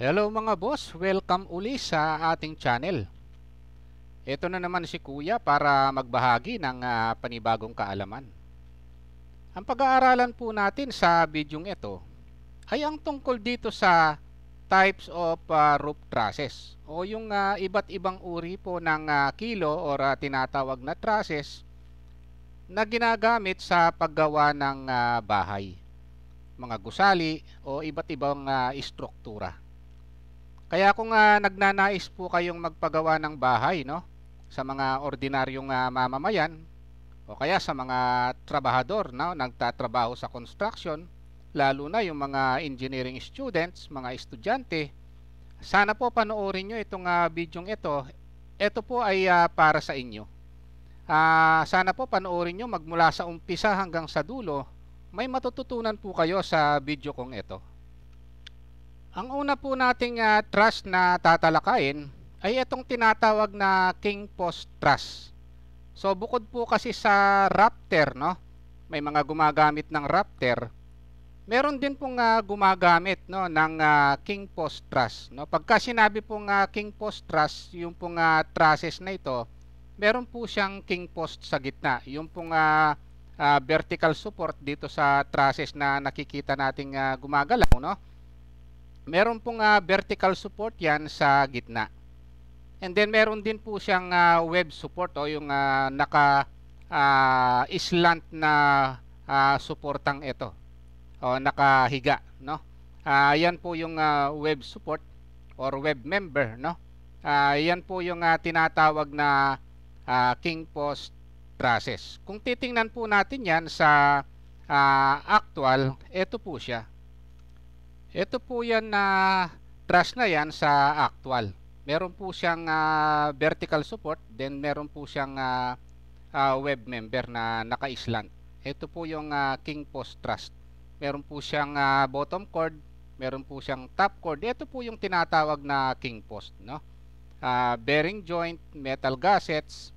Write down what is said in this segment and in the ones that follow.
Hello mga boss, welcome uli sa ating channel. Ito na naman si Kuya para magbahagi ng uh, panibagong kaalaman. Ang pag-aaralan po natin sa bidyong ito ay ang tungkol dito sa types of uh, roof trusses o yung uh, iba't ibang uri po ng uh, kilo or uh, tinatawag na trusses na ginagamit sa paggawa ng uh, bahay, mga gusali o iba't ibang uh, istruktura. Kaya kung uh, nagnanais po kayong magpagawa ng bahay no sa mga ordinaryong uh, mamamayan o kaya sa mga trabahador na no, nagtatrabaho sa construction, lalo na yung mga engineering students, mga estudyante, sana po panoorin nyo itong uh, bidyong ito. Ito po ay uh, para sa inyo. Uh, sana po panoorin nyo magmula sa umpisa hanggang sa dulo. May matututunan po kayo sa video kong ito. Ang una po nating uh, trust na tatalakayin ay itong tinatawag na King Post Trust. So bukod po kasi sa Raptor, no? May mga gumagamit ng Raptor. Meron din pong uh, gumagamit no ng uh, King Post Trust, no? Pagka sinabi pong uh, King Post Trust, yung pong uh, trusses na ito, meron po siyang King Post sa gitna. Yung pong uh, uh, vertical support dito sa trusses na nakikita nating uh, gumagalaw, no? meron pong uh, vertical support yan sa gitna. And then meron din po siyang uh, web support o oh, yung uh, naka uh, islant na uh, suportang ito o nakahiga, no? Uh, yan po yung uh, web support or web member, no? Uh, yan po yung uh, tinatawag na uh, king post trusses. Kung titingnan po natin yan sa uh, actual, ito po siya. Ito po yan na uh, truss na yan sa actual. Meron po siyang uh, vertical support, then meron po siyang uh, uh, web member na naka-island. Ito po yung uh, king post truss. Meron po siyang uh, bottom cord, meron po siyang top cord. Ito po yung tinatawag na king post, no? Uh, bearing joint, metal gussets,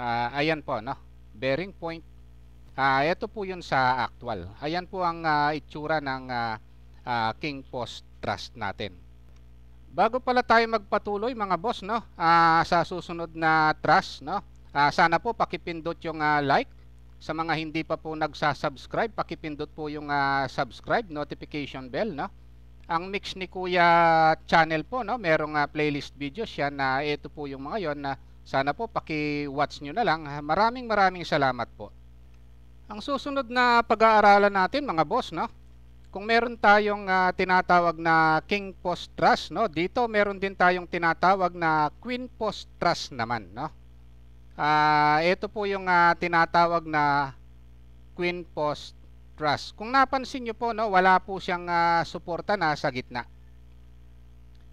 uh, ayan po, no? Bearing point. Uh, ito po yun sa actual. Ayan po ang uh, itsura ng uh, uh, King Post Trust natin. Bago pala tayo magpatuloy mga boss no, uh, sa susunod na trust no, uh, sana po pakipindot yung uh, like sa mga hindi pa po nagsa-subscribe, pakipindot po yung uh, subscribe notification bell no. Ang mix ni Kuya channel po no, merong uh, playlist videos yan na uh, ito po yung mga yon na uh, sana po paki-watch nyo na lang. Maraming maraming salamat po. Ang susunod na pag-aaralan natin mga boss no, kung meron tayong uh, tinatawag na king post truss, no? Dito meron din tayong tinatawag na queen post truss naman, no? Ah, uh, ito po yung uh, tinatawag na queen post truss. Kung napansin niyo po, no, wala po siyang uh, suporta na sa gitna.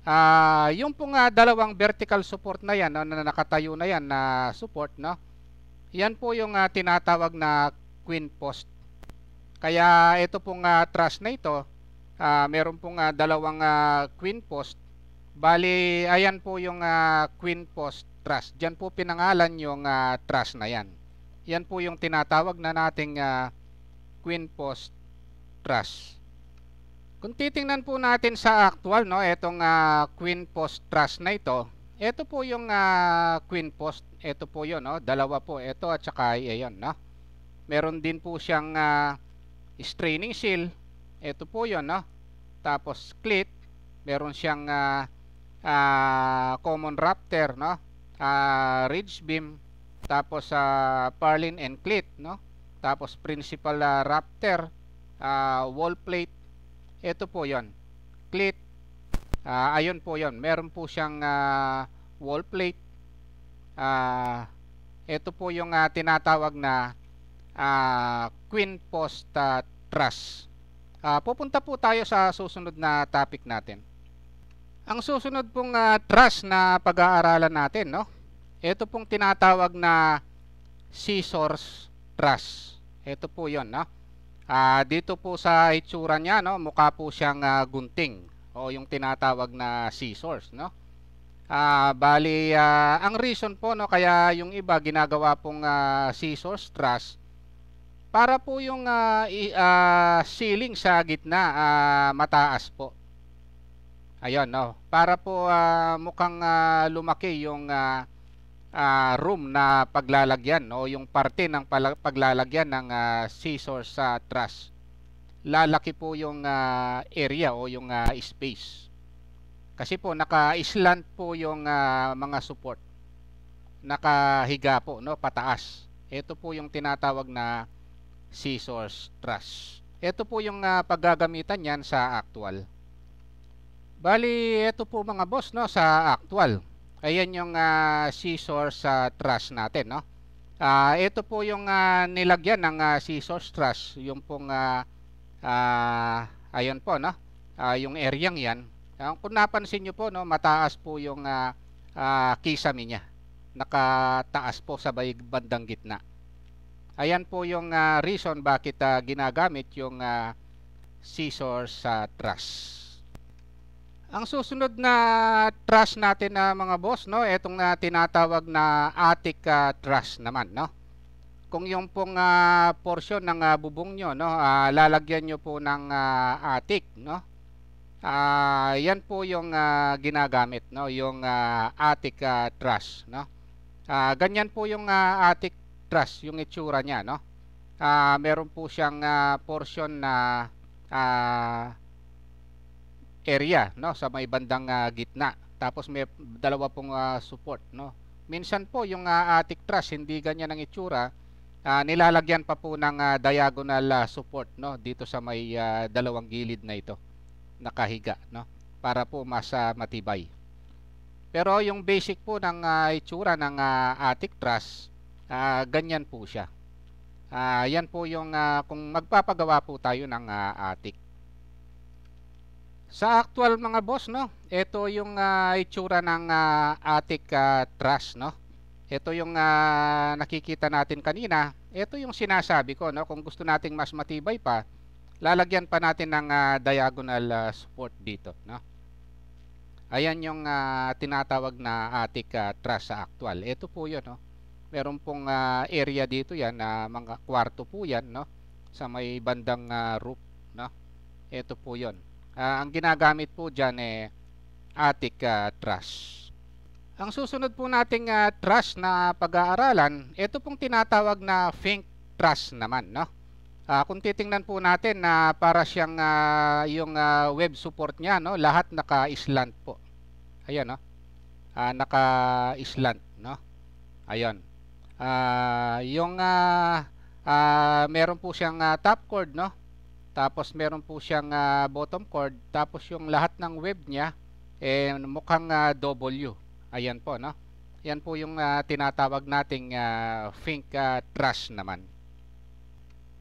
Ah, uh, yung pong uh, dalawang vertical support na 'yan, no, na nakatayo na 'yan na support, no? Yan po yung uh, tinatawag na queen post kaya ito pong uh, ah, truss na ito, uh, meron pong uh, dalawang uh, queen post. Bali, ayan po yung uh, queen post truss. Diyan po pinangalan yung uh, truss na yan. Yan po yung tinatawag na nating uh, queen post truss. Kung titingnan po natin sa actual, no, itong uh, queen post truss na ito, ito po yung uh, queen post. Ito po yun, no? dalawa po. Ito at saka ayan. No? Meron din po siyang uh, straining seal. Ito po 'yon, no? Tapos clit. Meron siyang uh, uh, common raptor, no? Uh, ridge beam. Tapos uh, purlin and clit, no? Tapos principal uh, raptor. Uh, wall plate. Ito po yon Clit. Uh, ayun po yon Meron po siyang uh, wall plate. Ah... Uh, ito po yung uh, tinatawag na uh, Queen Post uh, Trust. Uh, pupunta po tayo sa susunod na topic natin. Ang susunod pong uh, trust na pag-aaralan natin, no? Ito pong tinatawag na scissors trust. Ito po 'yon, no? Uh, dito po sa itsura niya, no, mukha po siyang uh, gunting o yung tinatawag na scissors, no? Ah, uh, bali uh, ang reason po no kaya yung iba ginagawa pong uh, scissors Trust, para po yung uh, uh, ceiling sa gitna uh, mataas po. Ayun, no. Oh. Para po uh, mukhang uh, lumaki yung uh, uh, room na paglalagyan no? yung parte ng paglalagyan ng uh, scissor sa truss. Lalaki po yung uh, area o yung uh, space. Kasi po naka-slant po yung uh, mga support. Nakahiga po no pataas. Ito po yung tinatawag na scissors Trust. Ito po yung uh, paggagamitan niyan sa actual. Bali, ito po mga boss no sa actual. Ayan yung uh, scissors uh, ah, truss natin no. Uh, ito po yung uh, nilagyan ng uh, scissors truss, yung pong uh, uh, ayun po no, uh, yung eryang 'yan. Uh, kung napansin niyo po no, mataas po yung uh, uh, kisame niya. Nakataas po sa bandang gitna. Ayan po yung uh, reason bakit uh, ginagamit yung uh, ah, scissor sa uh, truss. Ang susunod na truss natin na uh, mga boss, no, etong na uh, tinatawag na attic uh, truss naman, no. Kung yung pong uh, portion ng uh, bubong nyo, no, uh, lalagyan nyo po ng uh, attic, no. Uh, yan po yung uh, ginagamit, no, yung uh, attic uh, truss, no. Uh, ganyan po yung uh, attic truss yung itsura niya no uh, meron po siyang uh, portion na uh, area no sa may bandang uh, gitna tapos may dalawa pong uh, support no minsan po yung uh, attic truss hindi ganyan ang itsura uh, nilalagyan pa po ng uh, diagonal uh, support no dito sa may uh, dalawang gilid na ito nakahiga no para po mas uh, matibay pero yung basic po ng uh, itsura ng uh, attic truss uh, ganyan po siya. Uh, yan po yung uh, kung magpapagawa po tayo ng uh, attic. Sa actual mga boss, no, ito yung uh, itsura ng uh, attic uh, truss, no. Ito yung uh, nakikita natin kanina. Ito yung sinasabi ko, no, kung gusto nating mas matibay pa, lalagyan pa natin ng uh, diagonal uh, support dito, no. Ayan yung uh, tinatawag na attic uh, truss sa actual. Ito po 'yon, no meron pong uh, area dito yan na uh, mga kwarto po yan no sa may bandang uh, roof no ito po yon uh, ah, ang ginagamit po diyan eh attic uh, truss ang susunod po nating uh, truss na pag-aaralan ito pong tinatawag na fink truss naman no Uh, kung titingnan po natin na uh, para siyang uh, yung uh, web support niya no lahat naka island po. Ayan no. Uh, naka island no. Ayan. Uh, yung uh, uh, meron po siyang uh, top cord no tapos meron po siyang uh, bottom cord tapos yung lahat ng web niya eh mukhang uh, W ayan po no yan po yung uh, tinatawag nating uh, think uh, truss naman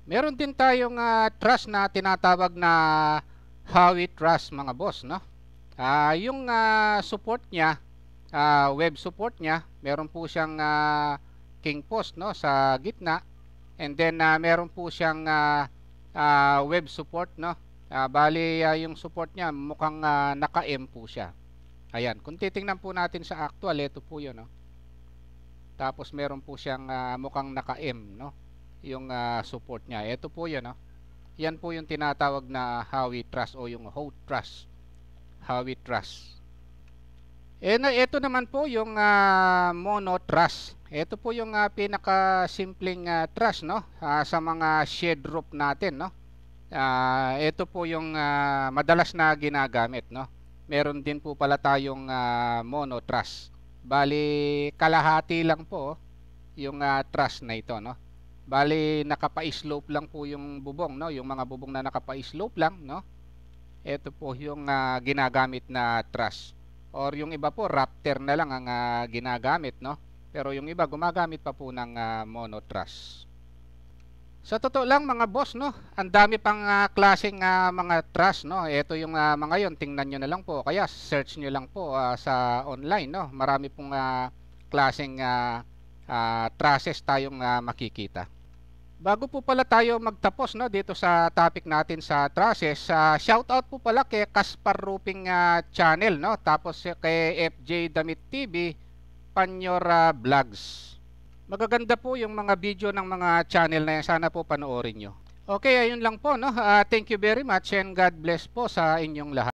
meron din tayong uh, truss na tinatawag na Howie truss mga boss no uh, yung uh, support niya uh, web support niya meron po siyang uh, king post no sa gitna and then uh, meron po siyang uh, uh, web support no uh, bali uh, yung support niya mukhang uh, naka-M po siya ayan kung titingnan po natin sa actual ito po yun no tapos meron po siyang uh, mukhang naka-M no yung uh, support niya ito po yun no yan po yung tinatawag na Howie Trust o yung Ho Trust Howie Trust eh, na, ito naman po yung uh, monotrust ito po yung uh, ah, pinaka simpleng uh, ah, truss no uh, sa mga shed roof natin no. Uh, ito po yung uh, madalas na ginagamit no. Meron din po pala tayong uh, mono truss. Bali kalahati lang po oh, yung uh, truss na ito no. Bali nakapa-slope lang po yung bubong no, yung mga bubong na nakapa-slope lang no. Ito po yung uh, ginagamit na truss or yung iba po rafter na lang ang uh, ginagamit no pero yung iba gumagamit pa po ng uh, ah, monotruss. Sa totoo lang mga boss no, ang dami pang uh, klaseng uh, mga truss no. Ito yung uh, mga yon, tingnan niyo na lang po. Kaya search niyo lang po uh, sa online no. Marami pong uh, klaseng uh, uh, trusses tayong uh, makikita. Bago po pala tayo magtapos no dito sa topic natin sa trusses, uh, shout out po pala kay Kaspar Roofing uh, Channel no, tapos kay FJ Damit TV Panyora Vlogs. Magaganda po yung mga video ng mga channel na yan. Sana po panoorin nyo. Okay, ayun lang po. No? Uh, thank you very much and God bless po sa inyong lahat.